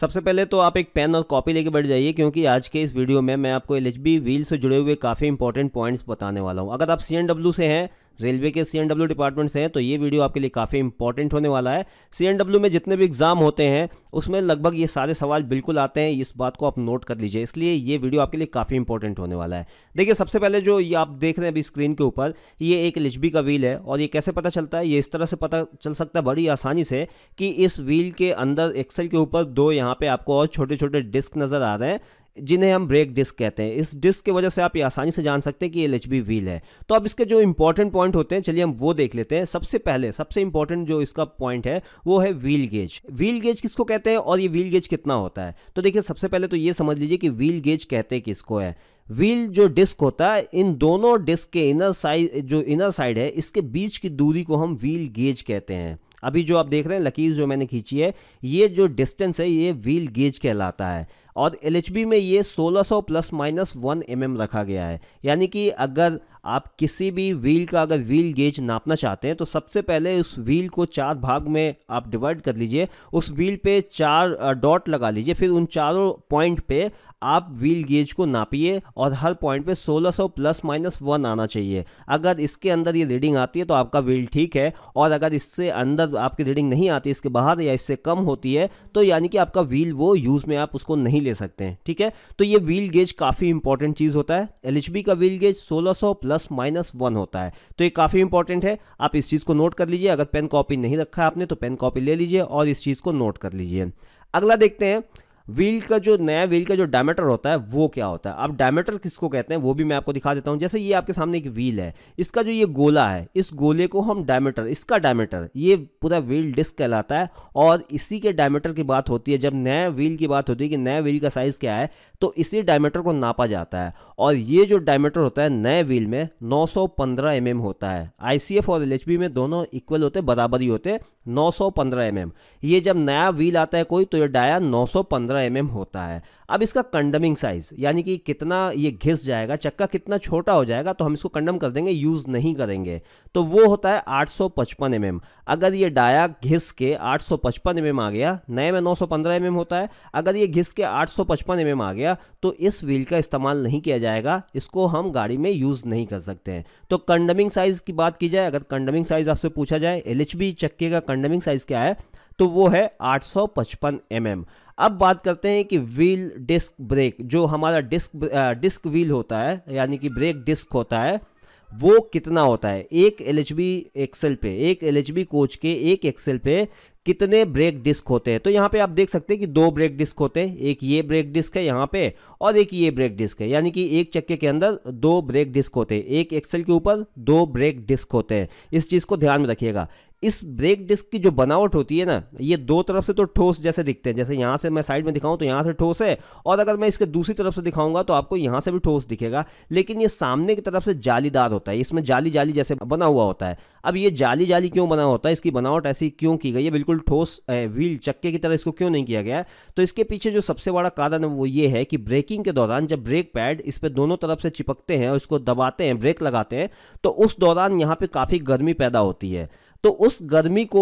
सबसे पहले तो आप एक पेन और कॉपी लेके बैठ जाइए क्योंकि आज के इस वीडियो में मैं आपको एल व्हील से जुड़े हुए काफ़ी इंपॉर्टेंट पॉइंट्स बताने वाला हूँ अगर आप सी से हैं रेलवे के सी डिपार्टमेंट्स हैं तो ये वीडियो आपके लिए काफ़ी इंपॉर्टेंट होने वाला है सी में जितने भी एग्ज़ाम होते हैं उसमें लगभग ये सारे सवाल बिल्कुल आते हैं इस बात को आप नोट कर लीजिए इसलिए ये वीडियो आपके लिए काफ़ी इंपॉर्टेंट होने वाला है देखिए सबसे पहले जो ये आप देख रहे हैं अभी स्क्रीन के ऊपर ये एक लिचबी का व्हील है और ये कैसे पता चलता है ये इस तरह से पता चल सकता है बड़ी आसानी से कि इस व्हील के अंदर एक्सल के ऊपर दो यहाँ पे आपको और छोटे छोटे डिस्क नज़र आ रहे हैं जिन्हें हम ब्रेक डिस्क कहते हैं इस डिस्क की वजह से आप ये आसानी से जान सकते हैं कि एल एच बी व्हील है तो अब इसके जो इंपॉर्टेंट पॉइंट होते हैं चलिए हम वो देख लेते हैं सबसे पहले सबसे इंपॉर्टेंट जो इसका पॉइंट है वो है व्हील गेज व्हील गेज किसको कहते हैं और ये व्हील गेज कितना होता है तो देखिए सबसे पहले तो ये समझ लीजिए कि व्हील गेज कहते किसको है व्हील जो डिस्क होता है इन दोनों डिस्क के इनर साइड जो इनर साइड है इसके बीच की दूरी को हम व्हील गेज कहते हैं अभी जो आप देख रहे हैं लकीर जो मैंने खींची है ये जो डिस्टेंस है ये व्हील गेज कहलाता है और एल में ये 1600 प्लस माइनस वन एम रखा गया है यानी कि अगर आप किसी भी व्हील का अगर व्हील गेज नापना चाहते हैं तो सबसे पहले उस व्हील को चार भाग में आप डिवाइड कर लीजिए उस व्हील पे चार डॉट लगा लीजिए फिर उन चारों पॉइंट पे आप व्हील गेज को नापिए और हर पॉइंट पे 1600 प्लस माइनस वन आना चाहिए अगर इसके अंदर ये रीडिंग आती है तो आपका व्हील ठीक है और अगर इससे अंदर आपकी रीडिंग नहीं आती इसके बाहर या इससे कम होती है तो यानी कि आपका व्हील वो यूज़ में आप उसको नहीं ले सकते हैं ठीक है तो ये व्हील गेज काफ़ी इंपॉर्टेंट चीज़ होता है एल का व्हील गेज सोलह प्लस माइनस वन होता है तो ये काफ़ी इंपॉर्टेंट है आप इस चीज़ को नोट कर लीजिए अगर पेन कॉपी नहीं रखा है आपने तो पेन कॉपी ले लीजिए और इस चीज़ को नोट कर लीजिए अगला देखते हैं व्हील का जो नया व्हील का जो डायमीटर होता है वो क्या होता है अब डायमीटर किसको कहते हैं वो भी मैं आपको दिखा देता हूं जैसे ये आपके सामने एक व्हील है इसका जो ये गोला है इस गोले को हम डायमीटर इसका डायमीटर ये पूरा व्हील डिस्क कहलाता है और इसी के डायमीटर की बात होती है जब नया व्हील की बात होती है कि नया व्हील का साइज़ क्या है तो इसी डायमीटर को नापा जाता है और ये जो डायमीटर होता है नए व्हील में 915 mm होता है आईसीएफ और एल में दोनों इक्वल होते बराबर ही होते 915 mm ये जब नया व्हील आता है कोई तो ये डाया 915 mm होता है अब इसका कंडमिंग साइज यानी कि कितना ये घिस जाएगा चक्का कितना छोटा हो जाएगा तो हम इसको कंडम कर देंगे यूज़ नहीं करेंगे तो वो होता है 855 सौ mm. अगर ये डाया घिस के 855 सौ mm आ गया नए में 915 सौ mm होता है अगर ये घिस के 855 सौ mm आ गया तो इस व्हील का इस्तेमाल नहीं किया जाएगा इसको हम गाड़ी में यूज़ नहीं कर सकते हैं तो कंडमिंग साइज़ की बात की जाए अगर कंडमिंग साइज़ आपसे पूछा जाए एल चक्के का कंडमिंग साइज़ क्या है तो वो है 855 सौ mm. अब बात करते हैं कि व्हील डिस्क ब्रेक जो हमारा डिस्क डिस्क व्हील होता है यानी कि ब्रेक डिस्क होता है वो कितना होता है एक एल एच एक्सेल पे एक एल कोच के एक एक्सेल पे कितने ब्रेक डिस्क होते हैं तो यहाँ पे आप देख सकते हैं कि दो ब्रेक डिस्क होते हैं एक ये ब्रेक डिस्क है यहाँ पे और एक ये ब्रेक डिस्क है यानी कि एक चक्के के अंदर दो ब्रेक डिस्क होते हैं एक एक्सेल के ऊपर दो ब्रेक डिस्क होते हैं इस चीज़ को ध्यान में रखिएगा इस ब्रेक डिस्क की जो बनावट होती है ना ये दो तरफ से तो ठोस जैसे दिखते हैं जैसे यहाँ से मैं साइड में दिखाऊँ तो यहाँ से ठोस है और अगर मैं इसके दूसरी तरफ से दिखाऊंगा तो आपको यहाँ से भी ठोस दिखेगा लेकिन ये सामने की तरफ से जालीदार होता है इसमें जाली जाली जैसे बना हुआ होता है अब ये जाली जाली क्यों बना होता है इसकी बनावट ऐसी क्यों की गई है बिल्कुल ठोस व्हील चक्के की तरह इसको क्यों नहीं किया गया तो इसके पीछे जो सबसे बड़ा कारण है वो ये है कि ब्रेकिंग के दौरान जब ब्रेक पैड इस पर दोनों तरफ से चिपकते हैं और इसको दबाते हैं ब्रेक लगाते हैं तो उस दौरान यहाँ पर काफ़ी गर्मी पैदा होती है तो उस गर्मी को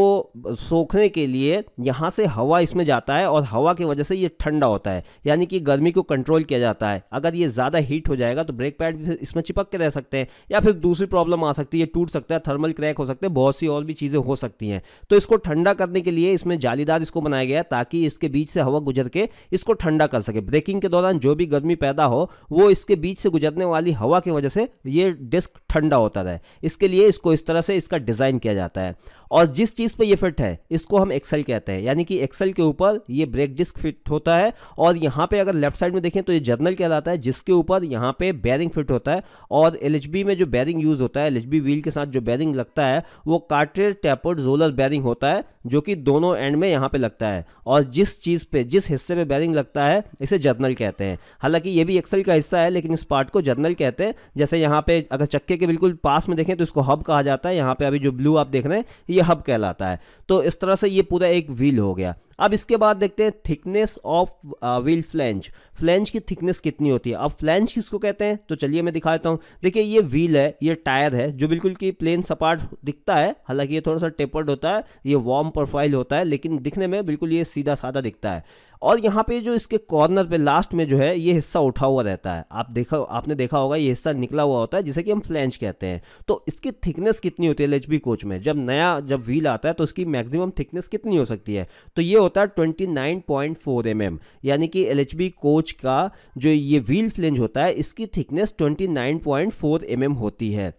सोखने के लिए यहाँ से हवा इसमें जाता है और हवा की वजह से ये ठंडा होता है यानी कि गर्मी को कंट्रोल किया जाता है अगर ये ज़्यादा हीट हो जाएगा तो ब्रेक पैड भी इसमें चिपक के रह सकते हैं या फिर दूसरी प्रॉब्लम आ सकती है टूट सकता है थर्मल क्रैक हो सकते हैं बहुत सी और भी चीज़ें हो सकती हैं तो इसको ठंडा करने के लिए इसमें जालीदार इसको बनाया गया ताकि इसके बीच से हवा गुजर के इसको ठंडा कर सके ब्रेकिंग के दौरान जो भी गर्मी पैदा हो वो इसके बीच से गुजरने वाली हवा की वजह से ये डिस्क ठंडा होता रहे इसके लिए इसको इस तरह से इसका डिज़ाइन किया जाता है है और जिस चीज़ पे ये फिट है इसको हम एक्सेल कहते हैं यानी कि एक्सेल के ऊपर ये ब्रेक डिस्क फिट होता है और यहाँ पे अगर लेफ्ट साइड में देखें तो ये जर्नल कहलाता है जिसके ऊपर यहाँ पे बैरिंग फिट होता है और एल में जो बैरिंग यूज़ होता है एल व्हील के साथ जो बैरिंग लगता है वो कार्टेड टैपर्ड जोलर बैरिंग होता है जो कि दोनों एंड में यहाँ पे लगता है और जिस चीज़ पे जिस हिस्से पे बैरिंग लगता है इसे जर्नल कहते हैं हालांकि ये भी एक्सेल का हिस्सा है लेकिन इस पार्ट को जर्नल कहते हैं जैसे यहाँ पे अगर चक्के के बिल्कुल पास में देखें तो इसको हब कहा जाता है यहाँ पे अभी जो ब्लू आप देख रहे हैं में ये हब कहलाता है तो इस तरह से ये पूरा एक व्हील हो गया अब इसके बाद देखते हैं thickness of wheel flange flange की थिकनेस कितनी होती है अब फ्लेंज किसको कहते हैं तो चलिए मैं दिखा देता हूँ देखिए ये व्हील है ये टायर है जो बिल्कुल कि प्लेन सपाट दिखता है हालांकि ये थोड़ा सा टेपर्ड होता है ये वार्म प्रोफाइल होता है लेकिन दिखने में बिल्कुल ये सीधा साधा दिखता है और यहाँ पे जो इसके कॉर्नर पे लास्ट में जो है ये हिस्सा उठा हुआ रहता है आप देखा आपने देखा होगा ये हिस्सा निकला हुआ होता है जिसे कि हम फ्लेंच कहते हैं तो इसकी थिकनेस कितनी होती है एल कोच में जब नया जब व्हील आता है तो इसकी मैक्सिमम थिकनेस कितनी हो सकती है तो ये होता है twenty nine point four m m यानी कि एल एच बी कोच का जो ये व्हील फ्लेंज होता है इसकी thickness twenty nine point four m m होती है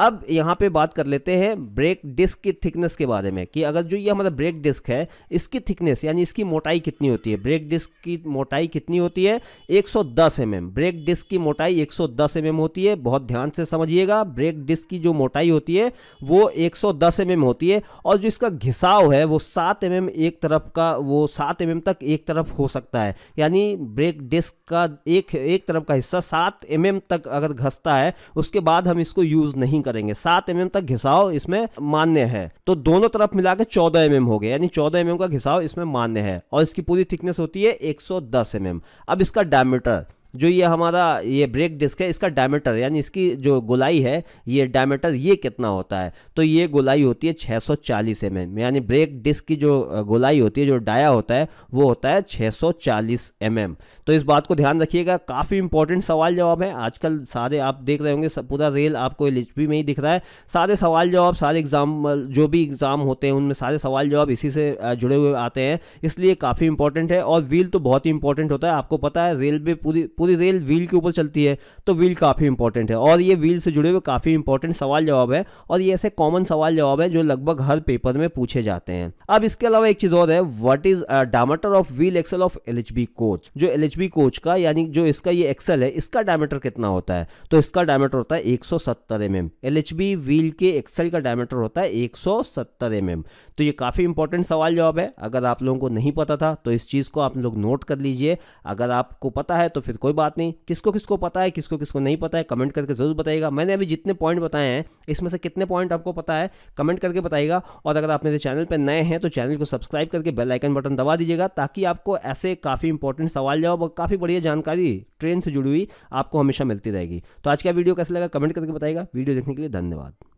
अब यहाँ पे बात कर लेते हैं ब्रेक डिस्क की थिकनेस के बारे में कि अगर जो ये हमारा ब्रेक डिस्क है इसकी थिकनेस यानी इसकी मोटाई कितनी होती है ब्रेक डिस्क की मोटाई कितनी होती है 110 सौ mm. ब्रेक डिस्क की मोटाई 110 सौ mm होती है बहुत ध्यान से समझिएगा ब्रेक डिस्क की जो मोटाई होती है वो 110 सौ mm होती है और जो इसका घिसाव है वो सात एम mm एक तरफ का वो सात एम mm तक एक तरफ हो सकता है यानी ब्रेक डिस्क का एक एक तरफ का हिस्सा सात एम mm तक अगर घसता है उसके बाद हम इसको यूज़ नहीं नहीं करेंगे सात एम तक घिसाव इसमें मान्य है तो दोनों तरफ मिला के चौदह एम हो गए यानी चौदह एम का घिसाव इसमें मान्य है और इसकी पूरी थिकनेस होती है एक सौ दस अब इसका डायमीटर जो ये हमारा ये ब्रेक डिस्क है इसका डायमीटर यानी इसकी जो गोलाई है ये डायमीटर ये कितना होता है तो ये गोलाई होती है 640 एम mm, यानी ब्रेक डिस्क की जो गोलाई होती है जो डाया होता है वो होता है 640 एम mm. तो इस बात को ध्यान रखिएगा काफ़ी इंपॉर्टेंट सवाल जवाब है आजकल सारे आप देख रहे होंगे पूरा रेल आपको एल में ही दिख रहा है सारे सवाल जवाब सारे एग्ज़ाम जो भी एग्ज़ाम होते हैं उनमें सारे सवाल जवाब इसी से जुड़े हुए आते हैं इसलिए काफ़ी इंपॉर्टेंट है और व्हील तो बहुत ही इंपॉर्टेंट होता है आपको पता है रेल भी पूरी पूरी रेल व्हील के ऊपर चलती है तो व्हील काफ़ी इंपॉर्टेंट है और ये व्हील से जुड़े हुए काफ़ी इंपॉर्टेंट सवाल जवाब है और ये ऐसे कॉमन सवाल जवाब है जो लगभग हर पेपर में पूछे जाते हैं अब इसके अलावा एक चीज़ और है what is diameter of wheel axle of L coach जो एल कोच का यानी जो इसका ये एक्सल है इसका डायमीटर कितना होता है तो इसका डायमीटर होता है एक सौ mm एलएचबी व्हील के एक्सल का डायमीटर होता है 170 mm तो ये काफ़ी इंपॉर्टेंट सवाल जवाब है अगर आप लोगों को नहीं पता था तो इस चीज़ को आप लोग नोट कर लीजिए अगर आपको पता है तो फिर कोई कोई बात नहीं किसको किसको पता है किसको किसको नहीं पता है कमेंट करके ज़रूर बताइएगा मैंने अभी जितने पॉइंट बताए हैं इसमें से कितने पॉइंट आपको पता है कमेंट करके बताइएगा और अगर आप मेरे चैनल पर नए हैं तो चैनल को सब्सक्राइब करके बेल आइकन बटन दबा दीजिएगा ताकि आपको ऐसे काफ़ी इंपॉर्टेंट सवाल जवाब और काफ़ी बढ़िया जानकारी ट्रेन से जुड़ी हुई आपको हमेशा मिलती रहेगी तो आज का वीडियो कैसे लगा कमेंट करके बताएगा वीडियो देखने के लिए धन्यवाद